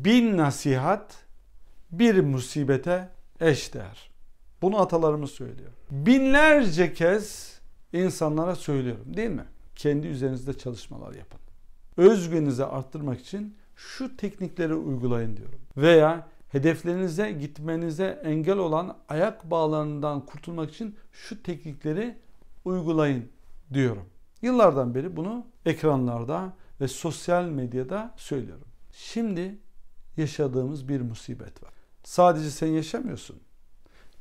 bin nasihat bir musibete eşdeğer. Bunu atalarımız söylüyor. Binlerce kez insanlara söylüyorum değil mi? Kendi üzerinizde çalışmalar yapın. Özgünüzü arttırmak için şu teknikleri uygulayın diyorum. Veya hedeflerinize gitmenize engel olan ayak bağlarından kurtulmak için şu teknikleri uygulayın diyorum. Yıllardan beri bunu ekranlarda ve sosyal medyada söylüyorum. Şimdi yaşadığımız bir musibet var. Sadece sen yaşamıyorsun.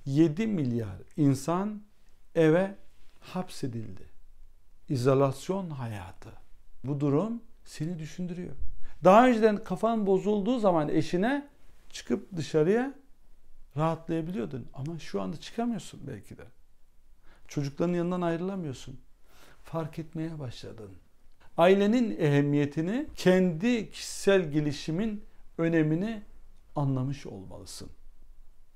7 milyar insan eve hapsedildi. İzolasyon hayatı. Bu durum seni düşündürüyor. Daha önceden kafan bozulduğu zaman eşine çıkıp dışarıya rahatlayabiliyordun. Ama şu anda çıkamıyorsun belki de. Çocukların yanından ayrılamıyorsun. Fark etmeye başladın. Ailenin ehemmiyetini kendi kişisel gelişimin önemini anlamış olmalısın.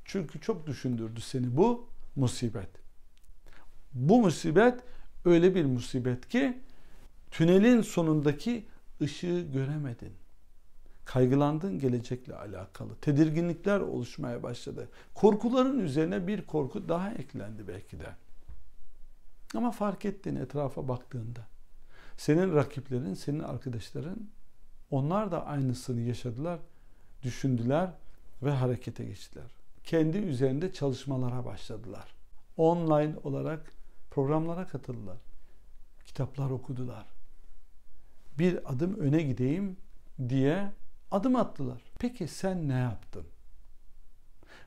Çünkü çok düşündürdü seni bu musibet. Bu musibet öyle bir musibet ki tünelin sonundaki ışığı göremedin. Kaygılandın gelecekle alakalı. Tedirginlikler oluşmaya başladı. Korkuların üzerine bir korku daha eklendi belki de. Ama fark ettin etrafa baktığında. Senin rakiplerin, senin arkadaşların onlar da aynısını yaşadılar, düşündüler ve harekete geçtiler. Kendi üzerinde çalışmalara başladılar. Online olarak programlara katıldılar. Kitaplar okudular. Bir adım öne gideyim diye adım attılar. Peki sen ne yaptın?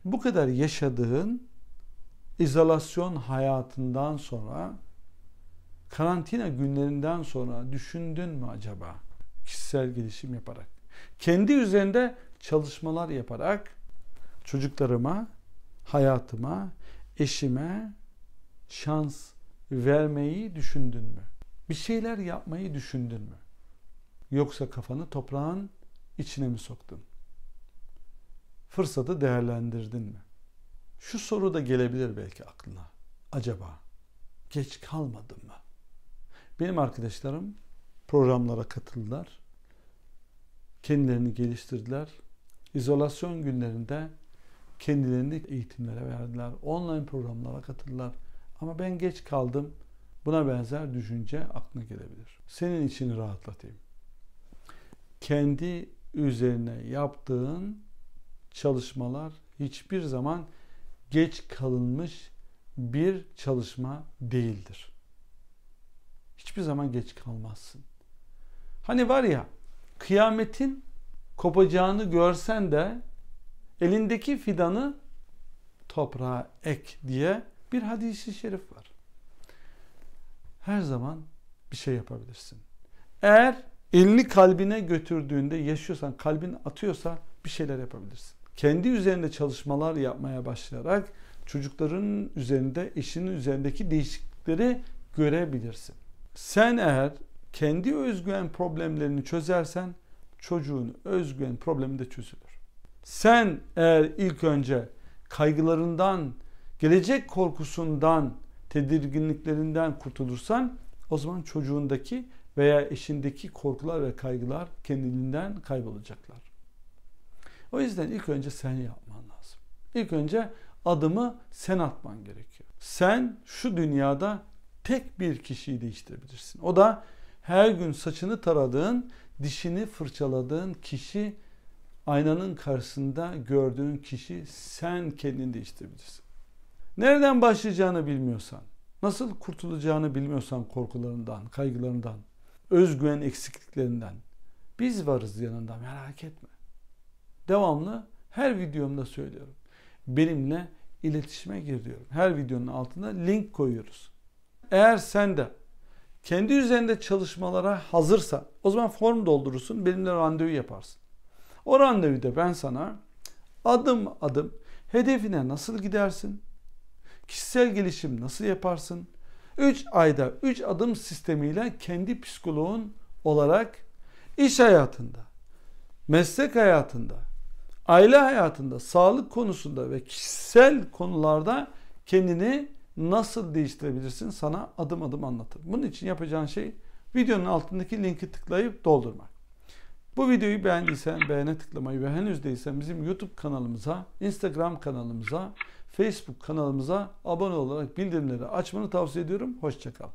Bu kadar yaşadığın izolasyon hayatından sonra karantina günlerinden sonra düşündün mü acaba? kişisel gelişim yaparak, kendi üzerinde çalışmalar yaparak çocuklarıma, hayatıma, eşime şans vermeyi düşündün mü? Bir şeyler yapmayı düşündün mü? Yoksa kafanı toprağın içine mi soktun? Fırsatı değerlendirdin mi? Şu soru da gelebilir belki aklına. Acaba geç kalmadım mı? Benim arkadaşlarım programlara katıldılar kendilerini geliştirdiler. İzolasyon günlerinde kendilerini eğitimlere verdiler. Online programlara katıldılar. Ama ben geç kaldım. Buna benzer düşünce aklına gelebilir. Senin için rahatlatayım. Kendi üzerine yaptığın çalışmalar hiçbir zaman geç kalınmış bir çalışma değildir. Hiçbir zaman geç kalmazsın. Hani var ya kıyametin kopacağını görsen de elindeki fidanı toprağa ek diye bir hadisi şerif var. Her zaman bir şey yapabilirsin. Eğer elini kalbine götürdüğünde yaşıyorsan, kalbin atıyorsa bir şeyler yapabilirsin. Kendi üzerinde çalışmalar yapmaya başlayarak çocukların üzerinde, eşinin üzerindeki değişiklikleri görebilirsin. Sen eğer kendi özgüven problemlerini çözersen çocuğun özgüven problemi de çözülür. Sen eğer ilk önce kaygılarından, gelecek korkusundan, tedirginliklerinden kurtulursan o zaman çocuğundaki veya eşindeki korkular ve kaygılar kendiliğinden kaybolacaklar. O yüzden ilk önce sen yapman lazım. İlk önce adımı sen atman gerekiyor. Sen şu dünyada tek bir kişiyi değiştirebilirsin. O da her gün saçını taradığın, dişini fırçaladığın kişi, aynanın karşısında gördüğün kişi sen kendini değiştirebilirsin. Nereden başlayacağını bilmiyorsan, nasıl kurtulacağını bilmiyorsan korkularından, kaygılarından, özgüven eksikliklerinden biz varız yanında merak etme. Devamlı her videomda söylüyorum. Benimle iletişime gir diyorum. Her videonun altında link koyuyoruz. Eğer sen de kendi üzerinde çalışmalara hazırsa o zaman form doldurursun benimle randevu yaparsın. O randevuda ben sana adım adım hedefine nasıl gidersin, kişisel gelişim nasıl yaparsın, 3 ayda 3 adım sistemiyle kendi psikoloğun olarak iş hayatında, meslek hayatında, aile hayatında, sağlık konusunda ve kişisel konularda kendini nasıl değiştirebilirsin sana adım adım anlatır. Bunun için yapacağın şey videonun altındaki linki tıklayıp doldurmak. Bu videoyu beğendiysen beğene tıklamayı ve henüz değilsen bizim YouTube kanalımıza, Instagram kanalımıza, Facebook kanalımıza abone olarak bildirimleri açmanı tavsiye ediyorum. Hoşçakalın.